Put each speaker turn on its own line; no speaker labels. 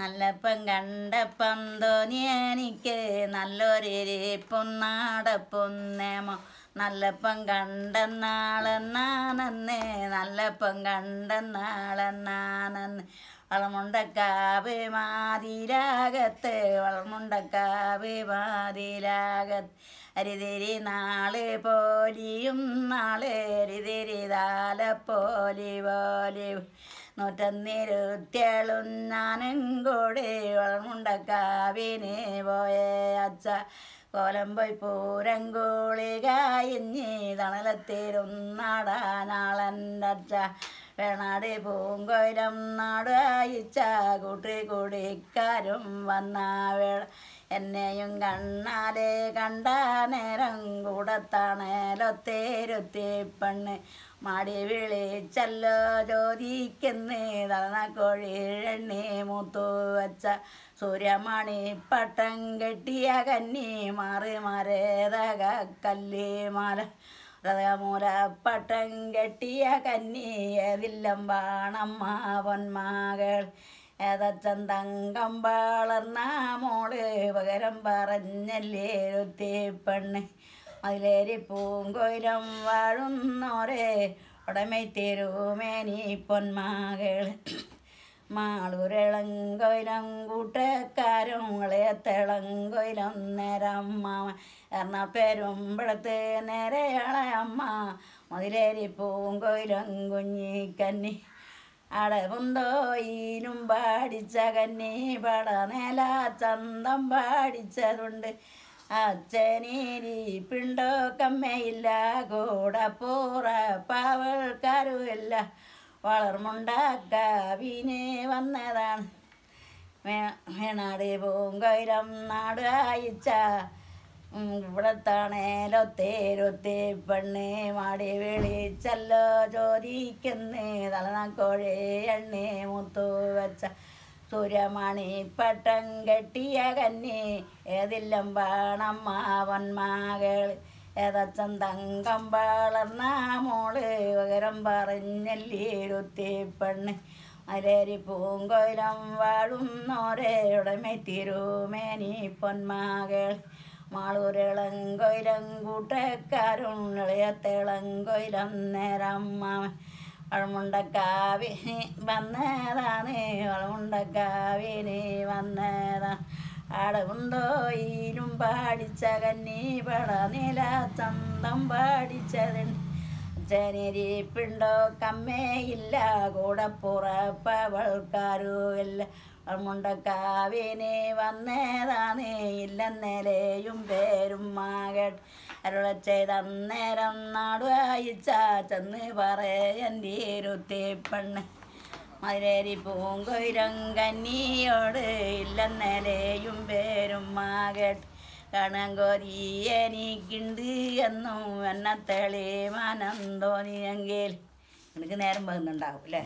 നല്ലപ്പം കണ്ടപ്പം തോന്നിയ എനിക്ക് നല്ലൊരിപ്പം നാടപ്പും നല്ലപ്പം കണ്ടെന്നാളെന്നാണെന്ന് നല്ലപ്പം കണ്ടെന്നാളെന്നാണെന്ന് വളമുണ്ടക്കാവ് മാതിരാകത്ത് വളമുണ്ടക്കാവ് മാതിരാകത്ത് അരിതിരി നാള് പോലിയും നാള് അരിതിരി പോലി പോലി നൂറ്റന്നിരുത്തിയളുന്നാനും കൂടി വളമുണ്ട കാവിന് പോയേ അച്ഛ കോലം പോയി പൂരം കൂളികായിഞ്ഞി തണലത്തിരുന്നാടാനാളൻ്റെ അച്ഛ വേണാടി പൂങ്കൊയിലം നാടായിച്ച കൂട്ടി കൂടിക്കാരും വന്ന വേള എന്നെയും കണ്ണാലെ കണ്ട നേരം തണലൊത്തേരൊത്തേ പെണ്ണ് മാടി വിളിച്ചല്ലോ ചോദിക്കുന്ന് തളന കോഴിഴണ്ണി മൂത്തു വച്ച സൂര്യമാണി പട്ടം കെട്ടിയ കന്നി മാറി മാറേതക കല്ലി മാല രഥമൂല പട്ടം കെട്ടിയ കന്നി ഏതില്ലം പാണമ്മ പൊന്മകൾ ഏതച്ഛൻ തങ്കം വളർന്ന മോള് പകരം പറഞ്ഞല്ലേ പെണ്ണ് അതിലേരി പൂങ്കൊയിലും വാഴുന്നോരെ തീരുമേനി തെരുമേനി പൊന്മകൾ മാളൂരളങ്കൊയിലം കൂട്ടക്കാരുങ്ങളെ തിളങ്കൊയിലം നേരമ്മ എന്ന പെരുമ്പളത്ത് നേരെയളയമ്മ മുതിരേരി പൂങ്കൊയിലം കുഞ്ഞിക്കന്നി അടവുന്തോയിനും പാടിച്ച കന്നി പടനില ചന്തം പാടിച്ചതുണ്ട് അച്ഛനേരിപ്പിണ്ടോ കമ്മയില്ല കൂടപ്പൂറപ്പവൾക്കാരുമില്ല വളർമുണ്ടാക്കാവിനെ വന്നതാണ് മേണാടി പൂങ്കൈരം നാട് അയച്ച ഇവിടത്താണേലൊത്തേരൊത്തെ പെണ്ണേ മാടി വിളിച്ചല്ലോ ചോദിക്കുന്നേ തലനാക്കോഴേ എണ്ണേ മുത്തു വച്ച സുരമണി പട്ടം കെട്ടിയ കന്നി ഏതില്ലം പാണമ്മാവൻ മാവന്മാകൾ ഏതച്ഛൻ തങ്കം വളർന്ന മോള് വകരം പറഞ്ഞല്ലീരുത്തി പെണ്ണ് അരേരി പൂങ്കൊയിലം വാഴുന്നോരേയുടമേ തിരുമേനി പൊന്മകൾ മാളൂരിളങ്കൊയിലം നേരം നേരമ്മ വളമുണ്ടക്കാവിനി വന്നതാണ് വളമുണ്ടക്കാവിനി വന്നതാ അടവുണ്ടോ ഈരും പാടിച്ച കന്നി പടനില ചന്തം പാടിച്ചത് ജനരിപ്പുണ്ടോ കമ്മേയില്ല കൂടപ്പുറപ്പവൾക്കാരുമില്ല മുണ്ടക്കാവിനെ വന്നേതാനേ ഇല്ലെന്നേലെയും പേരും മകട്ട് അരുളച്ചെയ്തന്നേരം നാടുവായിച്ച ചെന്ന് പെണ്ണ് മതിലേരി പൂങ്കൊയിരം കന്നിയോട് ഇല്ലെന്നേലെയും പേരും മകട്ട് കണങ്കോരി എനിക്കുണ്ട് എന്നും എന്നെ തെളിമാനം തോന്നിയെങ്കിൽ എനിക്ക് നേരം പോകുന്നുണ്ടാവും അല്ലേ